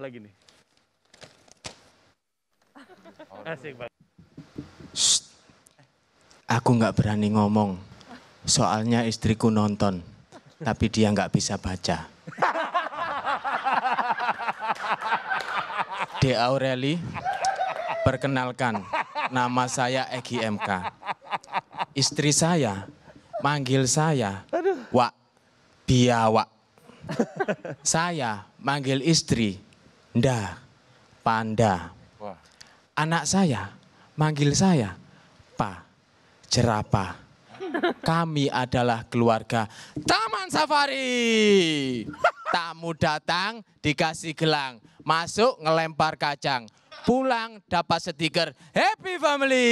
lagi nih? Asik banget. Aku nggak berani ngomong, soalnya istriku nonton, tapi dia nggak bisa baca. De Aureli, perkenalkan, nama saya Egi MK. Istri saya manggil saya Wak Biawak. saya manggil istri Nda, panda. Anak saya manggil saya, Pa, jerapa. Kami adalah keluarga Taman Safari. Tamu datang dikasih gelang, masuk ngelempar kacang, pulang dapat stiker Happy Family.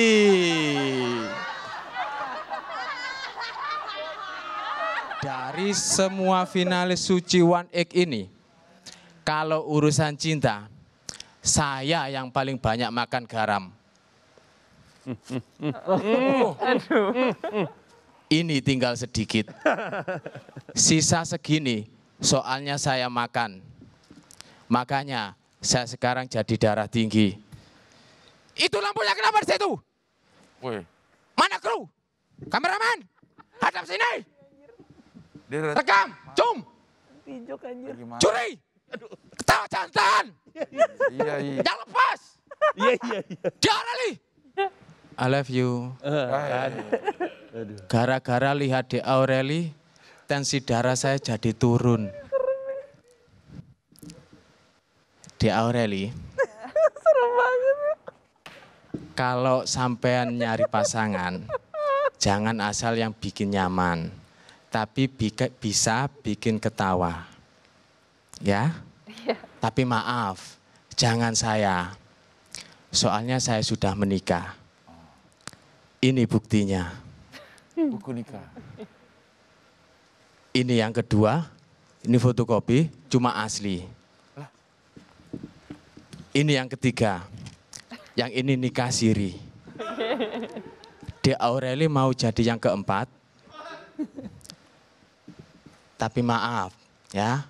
Dari semua finalis Suci One Egg ini, kalau urusan cinta, saya yang paling banyak makan garam. Ini tinggal sedikit. Sisa segini, soalnya saya makan. Makanya saya sekarang jadi darah tinggi. Itu lampunya kenapa di situ? Mana kru? Kameraman, hadap sini. Rekam, cum. Curi. Ketawa jantan. Iya, iya. Jangan lepas. Iya, iya, iya. Jangan I love you. Eh, kan. Gara-gara lihat di Aureli, tensi darah saya jadi turun. Di Aureli. Serem banget. Kalau sampean nyari pasangan, jangan asal yang bikin nyaman, tapi bisa bikin ketawa. Ya? ya. Tapi maaf, jangan saya. Soalnya saya sudah menikah. Ini buktinya. Buku nikah. Ini yang kedua, ini fotokopi, cuma asli. Ini yang ketiga, yang ini nikah siri. De Aureli mau jadi yang keempat, tapi maaf ya,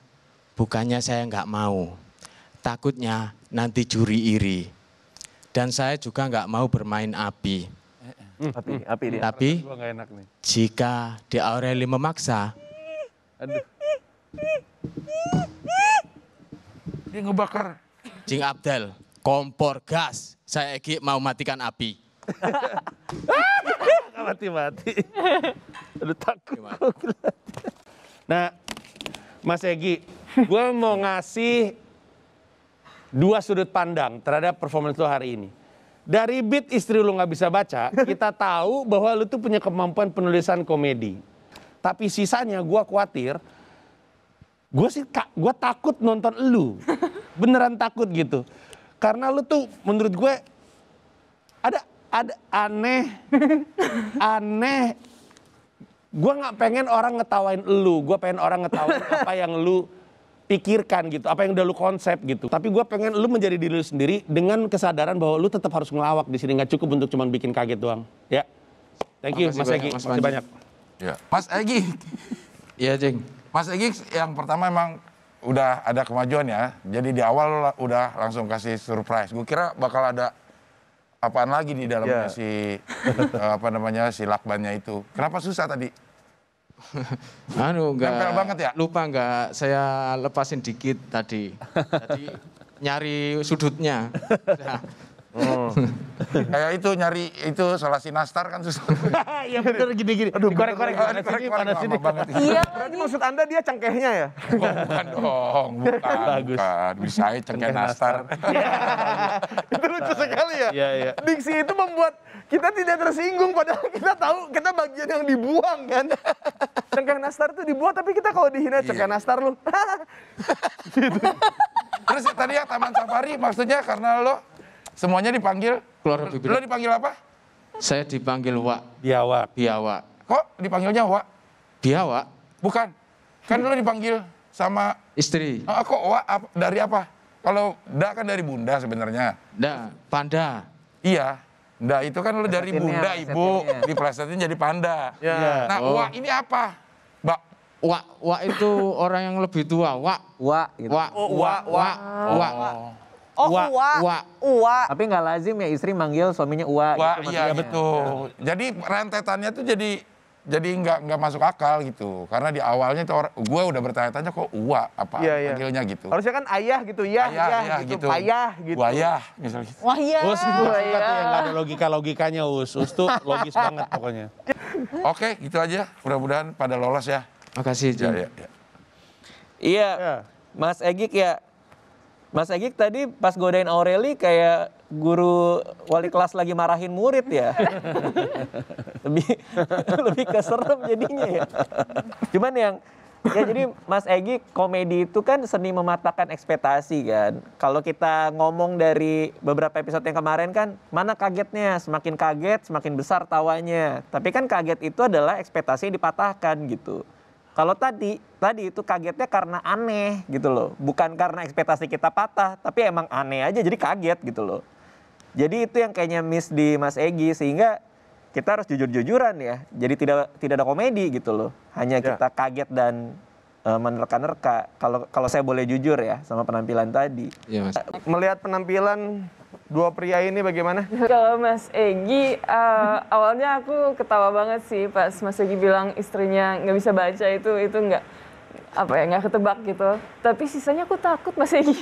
Bukannya saya nggak mau, takutnya nanti juri iri. Dan saya juga nggak mau bermain api. Tapi, eh, eh. Api, dia. Tapi enak nih. jika di Aureli memaksa, Aduh. dia ngebakar. Jing Abdel, kompor gas. Saya Egi mau matikan api. mati-mati. Aduh takut. Nah, Mas Egi, gue mau ngasih dua sudut pandang terhadap performance lo hari ini. Dari beat istri lo nggak bisa baca, kita tahu bahwa lu tuh punya kemampuan penulisan komedi. Tapi sisanya gue khawatir, gue sih gue takut nonton lu, beneran takut gitu. Karena lu tuh menurut gue ada ada aneh, aneh. Gue nggak pengen orang ngetawain lu, gue pengen orang ngetawain apa yang lu pikirkan gitu apa yang udah lu konsep gitu tapi gue pengen lu menjadi diri lu sendiri dengan kesadaran bahwa lu tetap harus ngelawak di sini nggak cukup untuk cuman bikin kaget doang ya thank you mas Egi masih banyak mas ya. Egi iya Jeng mas Egi yang pertama emang udah ada kemajuan ya jadi di awal udah langsung kasih surprise gue kira bakal ada apaan lagi di dalamnya yeah. si eh, apa namanya si lakbannya itu kenapa susah tadi anu enggak banget ya? Lupa enggak saya lepasin dikit tadi. Tadi nyari sudutnya. Oh. Kayak itu nyari itu solasi nastar kan susah. Iya bener gini-gini. Aduh, korek-korek panas sini, panas sini. Banget. Iya, berarti maksud Anda dia cengkehnya ya? Oh, bukan dong, bukan. Bagus. Bukan. Bisa aja cengkeh nastar. Iya. itu lucu sekali ya. Iya, iya. Diksi itu membuat kita tidak tersinggung padahal kita tahu kita bagian yang dibuang kan. Cengkeh nastar itu dibuat tapi kita kalau dihina cengkeh iya. nastar lu. gitu. Terus tadi yang Taman Safari maksudnya karena lo Semuanya dipanggil keluar Bibir. Lo dipanggil apa? Saya dipanggil Wak. Biawa. Biawa. Kok dipanggilnya Wak? Biawa. Bukan. Kan lo dipanggil sama istri. Oh, kok Wak dari apa? Kalau Da kan dari bunda sebenarnya. Da, panda. Iya. Da itu kan lo dari bunda ibu Di diplesetin jadi panda. Yeah. Nah, iya. oh. Wak ini apa? Mbak. Wak, wak itu orang yang lebih tua. Wak, wak, gitu. wak, oh, wak, wak, wak, wak. wak. Oh. Oh, uwa. Uwa. uwa. uwa. Tapi nggak lazim ya istri manggil suaminya uwa. Uwa, gitu iya betul. Ya. Jadi rentetannya tuh jadi jadi nggak nggak masuk akal gitu karena di awalnya itu gue udah bertanya-tanya kok uwa apa ya, ya. panggilnya gitu harusnya kan ayah gitu ya ayah, ya, gitu, gitu Ayah gitu wayah misalnya gitu iya. wayah us wayah. tuh yang ada logika logikanya us us tuh logis banget pokoknya oke okay, gitu aja mudah-mudahan pada lolos ya makasih Iya, ya, ya, ya. iya, iya. Mas Egik ya Mas Egi tadi pas godain Aureli kayak guru wali kelas lagi marahin murid ya. lebih lebih keserem jadinya ya. Cuman yang ya jadi Mas Egi komedi itu kan seni mematahkan ekspektasi kan. Kalau kita ngomong dari beberapa episode yang kemarin kan mana kagetnya semakin kaget semakin besar tawanya. Tapi kan kaget itu adalah ekspektasi dipatahkan gitu. Kalau tadi, tadi itu kagetnya karena aneh gitu loh. Bukan karena ekspektasi kita patah, tapi emang aneh aja jadi kaget gitu loh. Jadi itu yang kayaknya miss di Mas Egi sehingga kita harus jujur-jujuran ya. Jadi tidak tidak ada komedi gitu loh. Hanya ya. kita kaget dan uh, menerka-nerka. Kalau kalau saya boleh jujur ya sama penampilan tadi. Ya, Melihat penampilan dua pria ini bagaimana? Kalau Mas Egi, uh, eh, awalnya aku ketawa banget sih pas Mas Egi bilang istrinya nggak bisa baca itu itu nggak apa ya nggak ketebak gitu. Tapi sisanya aku takut Mas Egi.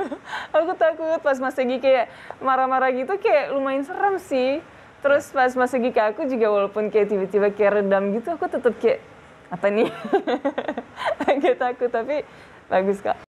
aku takut pas Mas Egi kayak marah-marah gitu kayak lumayan serem sih. Terus pas Mas Egi ke aku juga walaupun kayak tiba-tiba kayak redam gitu, aku tetap kayak apa nih? Agak takut tapi bagus kak.